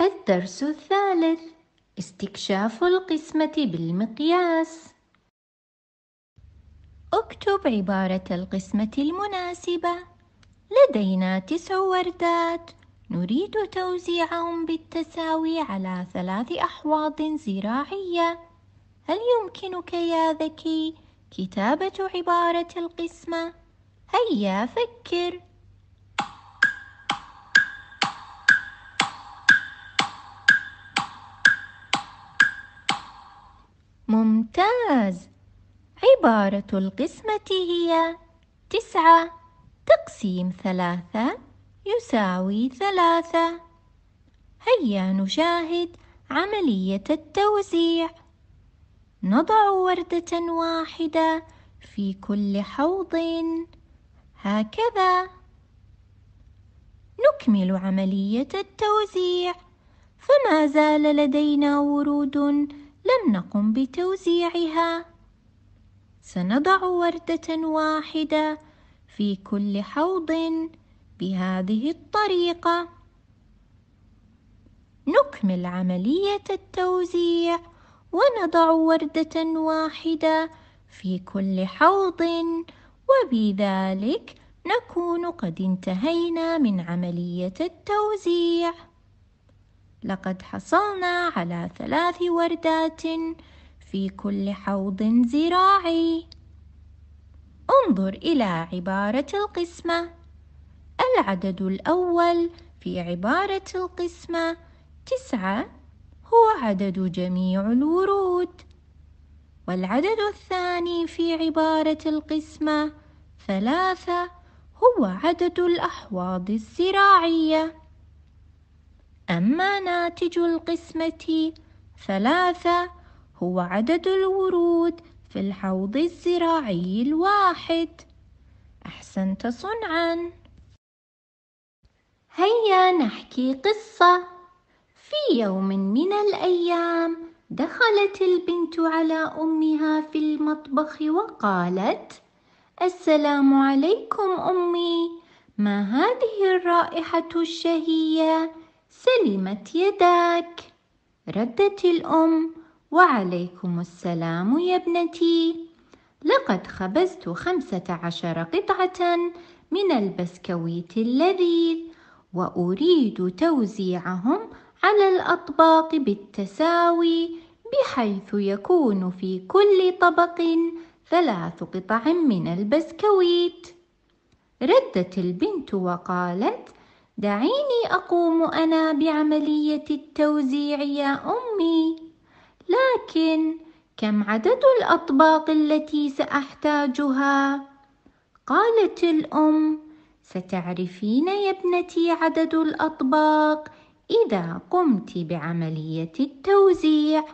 الدرس الثالث استكشاف القسمة بالمقياس اكتب عبارة القسمة المناسبة لدينا تسع وردات نريد توزيعهم بالتساوي على ثلاث أحواض زراعية هل يمكنك يا ذكي كتابة عبارة القسمة؟ هيا فكر ممتاز عبارة القسمة هي تسعة تقسيم ثلاثة يساوي ثلاثة هيا نشاهد عملية التوزيع نضع وردة واحدة في كل حوض هكذا نكمل عملية التوزيع فما زال لدينا ورود لم نقم بتوزيعها سنضع وردة واحدة في كل حوض بهذه الطريقة نكمل عملية التوزيع ونضع وردة واحدة في كل حوض وبذلك نكون قد انتهينا من عملية التوزيع لقد حصلنا على ثلاث وردات في كل حوض زراعي انظر إلى عبارة القسمة العدد الأول في عبارة القسمة تسعة هو عدد جميع الورود والعدد الثاني في عبارة القسمة ثلاثة هو عدد الأحواض الزراعية أما ناتج القسمة ثلاثة هو عدد الورود في الحوض الزراعي الواحد أحسنت صنعاً هيا نحكي قصة في يوم من الأيام دخلت البنت على أمها في المطبخ وقالت السلام عليكم أمي ما هذه الرائحة الشهية سلمت يداك ردت الأم وعليكم السلام يا ابنتي لقد خبزت خمسة عشر قطعة من البسكويت اللذيذ وأريد توزيعهم على الأطباق بالتساوي بحيث يكون في كل طبق ثلاث قطع من البسكويت ردت البنت وقالت دعيني اقوم انا بعمليه التوزيع يا امي لكن كم عدد الاطباق التي ساحتاجها قالت الام ستعرفين يا ابنتي عدد الأطباق إذا قمت بعملية التوزيع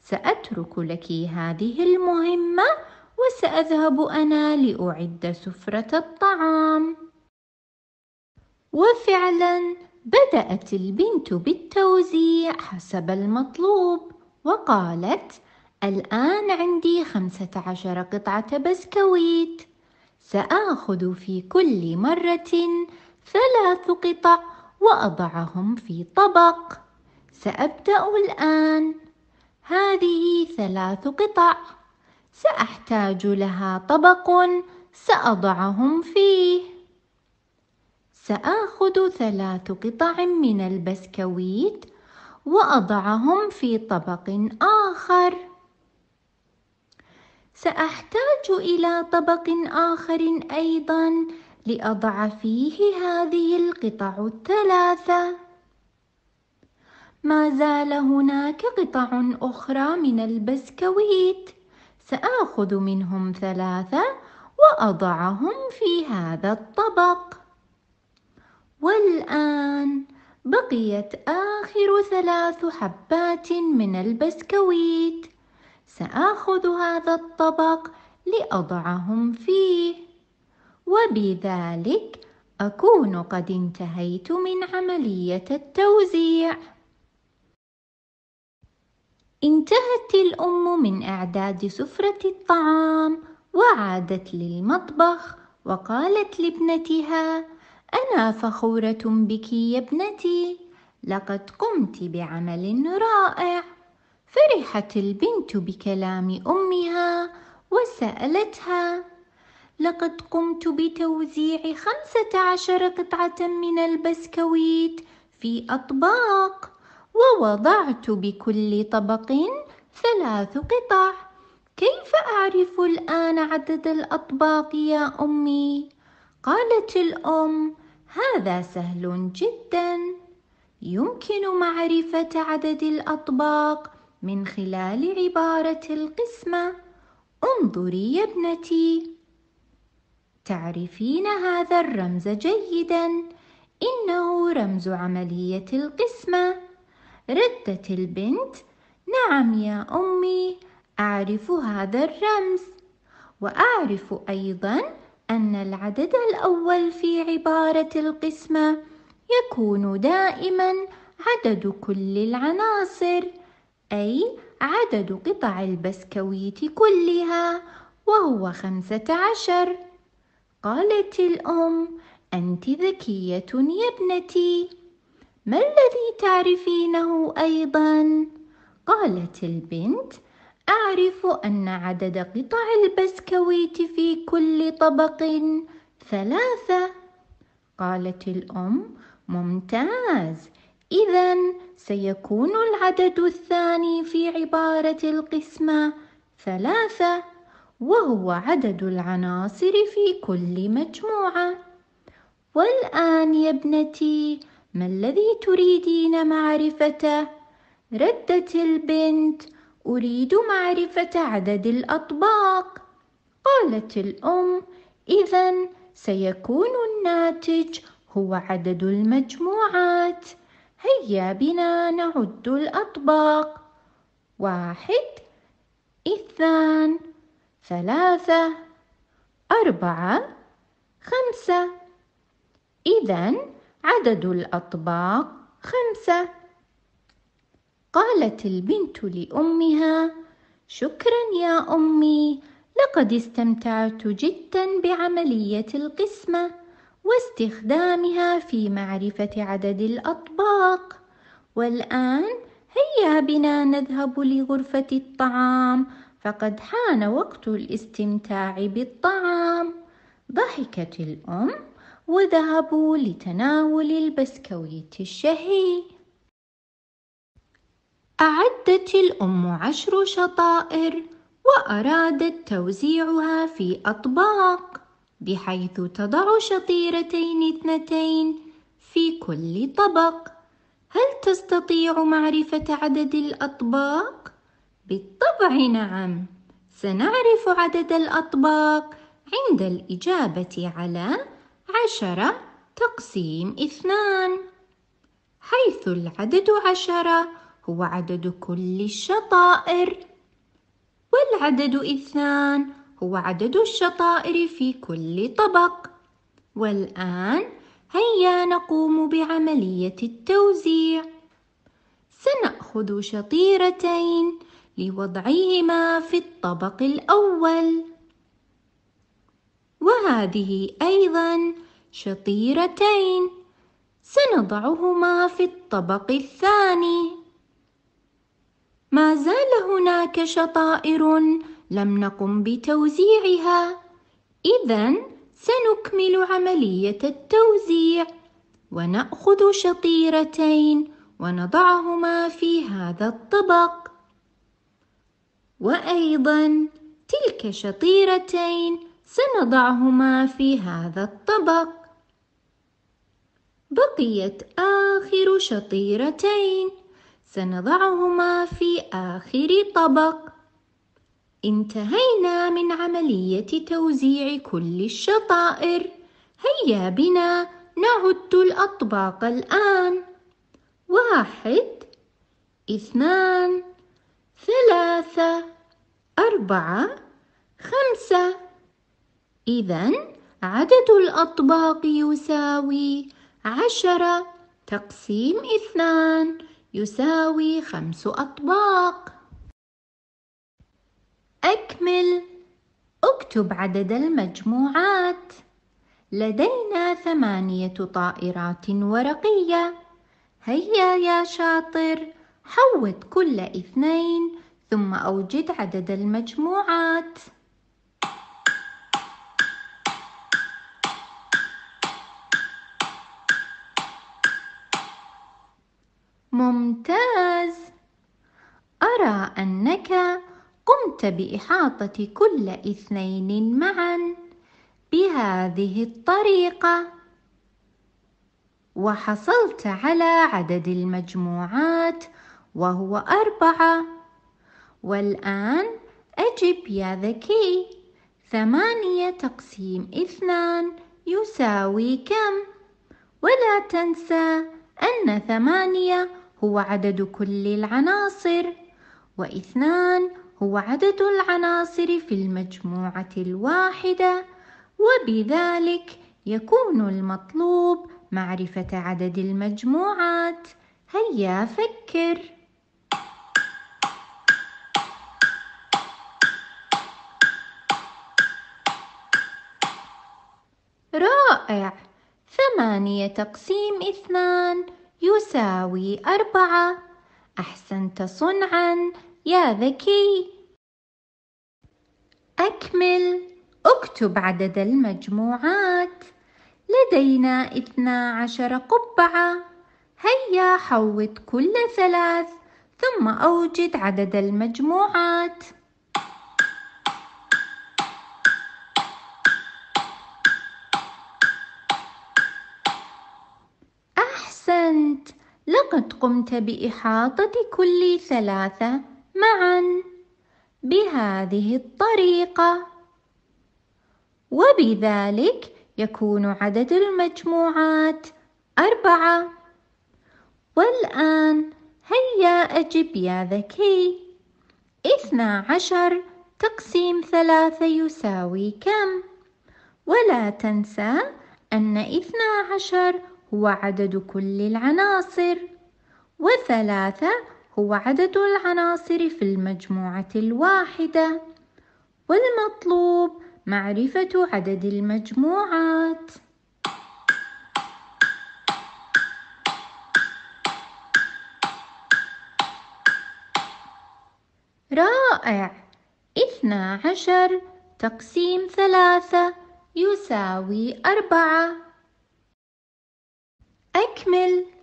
سأترك لك هذه المهمة وسأذهب أنا لأعد سفرة الطعام وفعلا بدأت البنت بالتوزيع حسب المطلوب وقالت الآن عندي خمسة عشر قطعة بسكويت سآخذ في كل مرة ثلاث قطع وأضعهم في طبق سأبدأ الآن هذه ثلاث قطع سأحتاج لها طبق سأضعهم فيه سآخذ ثلاث قطع من البسكويت وأضعهم في طبق آخر سأحتاج إلى طبق آخر أيضا لأضع فيه هذه القطع الثلاثة ما زال هناك قطع أخرى من البسكويت سآخذ منهم ثلاثة وأضعهم في هذا الطبق والآن بقيت آخر ثلاث حبات من البسكويت سآخذ هذا الطبق لأضعهم فيه وبذلك أكون قد انتهيت من عملية التوزيع انتهت الأم من إعداد سفرة الطعام وعادت للمطبخ وقالت لابنتها أنا فخورة بك يا ابنتي لقد قمت بعمل رائع فرحت البنت بكلام امها وسالتها لقد قمت بتوزيع خمسه عشر قطعه من البسكويت في اطباق ووضعت بكل طبق ثلاث قطع كيف اعرف الان عدد الاطباق يا امي قالت الام هذا سهل جدا يمكن معرفه عدد الاطباق من خلال عبارة القسمة انظري يا ابنتي تعرفين هذا الرمز جيدا إنه رمز عملية القسمة ردت البنت نعم يا أمي أعرف هذا الرمز وأعرف أيضا أن العدد الأول في عبارة القسمة يكون دائما عدد كل العناصر أي عدد قطع البسكويت كلها وهو خمسة عشر قالت الأم أنت ذكية يا ابنتي ما الذي تعرفينه أيضا؟ قالت البنت أعرف أن عدد قطع البسكويت في كل طبق ثلاثة قالت الأم ممتاز إذا سيكون العدد الثاني في عبارة القسمة ثلاثة وهو عدد العناصر في كل مجموعة والآن يا ابنتي ما الذي تريدين معرفته؟ ردت البنت أريد معرفة عدد الأطباق قالت الأم إذا سيكون الناتج هو عدد المجموعات هيا بنا نعد الأطباق واحد اثنان ثلاثة أربعة خمسة إذا عدد الأطباق خمسة قالت البنت لأمها شكرا يا أمي لقد استمتعت جدا بعملية القسمة واستخدامها في معرفة عدد الأطباق والآن هيا بنا نذهب لغرفة الطعام فقد حان وقت الاستمتاع بالطعام ضحكت الأم وذهبوا لتناول البسكويت الشهي أعدت الأم عشر شطائر وأرادت توزيعها في أطباق بحيث تضع شطيرتين اثنتين في كل طبق هل تستطيع معرفة عدد الأطباق؟ بالطبع نعم سنعرف عدد الأطباق عند الإجابة على عشرة تقسيم اثنان حيث العدد عشرة هو عدد كل الشطائر والعدد اثنان هو عدد الشطائر في كل طبق والآن هيا نقوم بعملية التوزيع سنأخذ شطيرتين لوضعهما في الطبق الأول وهذه أيضا شطيرتين سنضعهما في الطبق الثاني ما زال هناك شطائر لم نقم بتوزيعها إذا سنكمل عملية التوزيع ونأخذ شطيرتين ونضعهما في هذا الطبق وأيضا تلك شطيرتين سنضعهما في هذا الطبق بقيت آخر شطيرتين سنضعهما في آخر طبق انتهينا من عملية توزيع كل الشطائر هيا بنا نعد الأطباق الآن واحد اثنان ثلاثة أربعة خمسة إذا عدد الأطباق يساوي عشرة تقسيم اثنان يساوي خمس أطباق أكمل اكتب عدد المجموعات لدينا ثمانية طائرات ورقية هيا يا شاطر حوض كل اثنين ثم أوجد عدد المجموعات ممتاز أرى أنك قمت بإحاطة كل اثنين معا بهذه الطريقة وحصلت على عدد المجموعات وهو أربعة والآن أجب يا ذكي ثمانية تقسيم اثنان يساوي كم؟ ولا تنسى أن ثمانية هو عدد كل العناصر واثنان هو عدد العناصر في المجموعة الواحدة وبذلك يكون المطلوب معرفة عدد المجموعات هيا فكر رائع ثمانية تقسيم اثنان يساوي أربعة أحسنت صنعاً يا ذكي أكمل اكتب عدد المجموعات لدينا اثنا عشر قبعة هيا حوض كل ثلاث ثم أوجد عدد المجموعات أحسنت لقد قمت بإحاطة كل ثلاثة معا بهذه الطريقة وبذلك يكون عدد المجموعات أربعة والآن هيا أجب يا ذكي اثنا عشر تقسيم ثلاثة يساوي كم؟ ولا تنسى أن اثنا عشر هو عدد كل العناصر وثلاثة هو عدد العناصر في المجموعة الواحدة والمطلوب معرفة عدد المجموعات رائع اثنا عشر تقسيم ثلاثة يساوي أربعة أكمل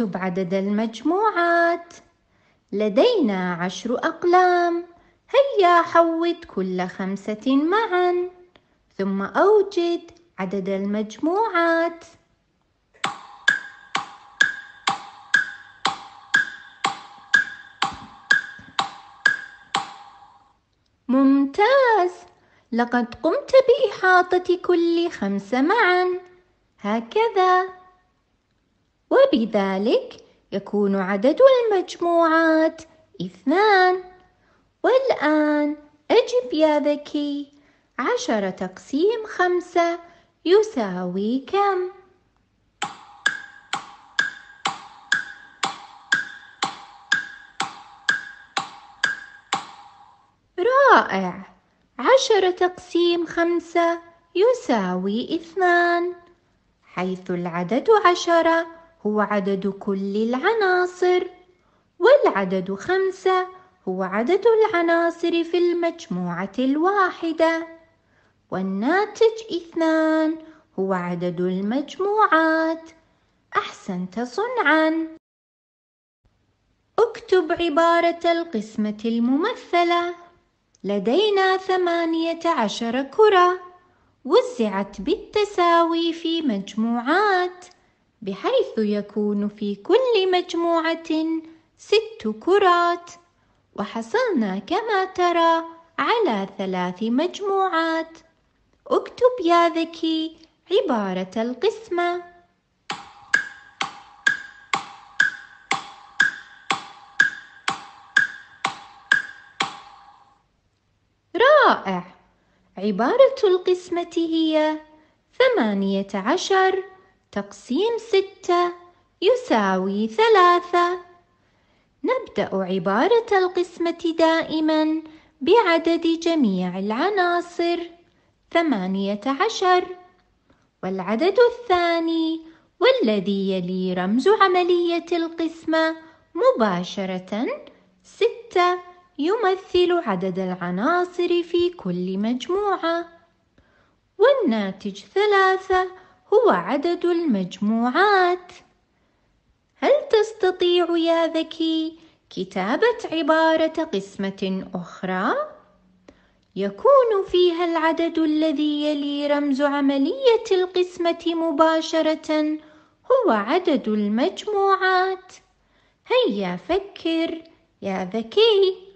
اكتب عدد المجموعات لدينا عشر أقلام هيا حوض كل خمسة معا ثم أوجد عدد المجموعات ممتاز لقد قمت بإحاطة كل خمسة معا هكذا وبذلك يكون عدد المجموعات اثنان والآن أجب يا ذكي عشرة تقسيم خمسة يساوي كم؟ رائع عشرة تقسيم خمسة يساوي اثنان حيث العدد عشرة هو عدد كل العناصر والعدد خمسة هو عدد العناصر في المجموعة الواحدة والناتج اثنان هو عدد المجموعات أحسنت صنعا اكتب عبارة القسمة الممثلة لدينا ثمانية عشر كرة وزعت بالتساوي في مجموعات بحيث يكون في كل مجموعة ست كرات وحصلنا كما ترى على ثلاث مجموعات اكتب يا ذكي عبارة القسمة رائع عبارة القسمة هي ثمانية عشر تقسيم ستة يساوي ثلاثة نبدأ عبارة القسمة دائما بعدد جميع العناصر ثمانية عشر والعدد الثاني والذي يلي رمز عملية القسمة مباشرة ستة يمثل عدد العناصر في كل مجموعة والناتج ثلاثة هو عدد المجموعات هل تستطيع يا ذكي كتابة عبارة قسمة أخرى؟ يكون فيها العدد الذي يلي رمز عملية القسمة مباشرة هو عدد المجموعات هيا فكر يا ذكي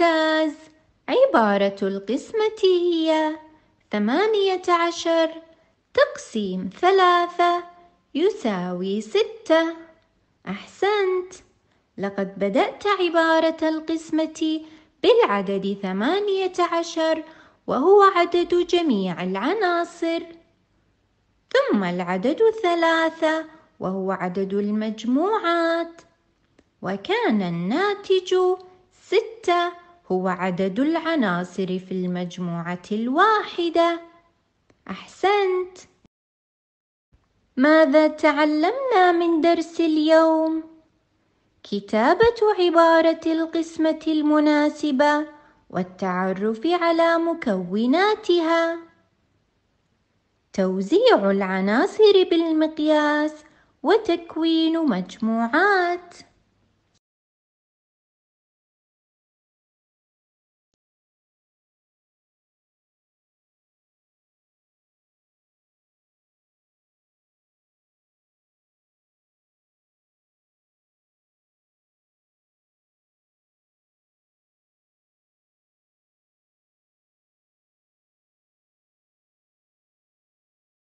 ممتاز عبارة القسمة هي ثمانية عشر تقسيم ثلاثة يساوي ستة أحسنت لقد بدأت عبارة القسمة بالعدد ثمانية عشر وهو عدد جميع العناصر ثم العدد ثلاثة وهو عدد المجموعات وكان الناتج ستة هو عدد العناصر في المجموعة الواحدة أحسنت ماذا تعلمنا من درس اليوم؟ كتابة عبارة القسمة المناسبة والتعرف على مكوناتها توزيع العناصر بالمقياس وتكوين مجموعات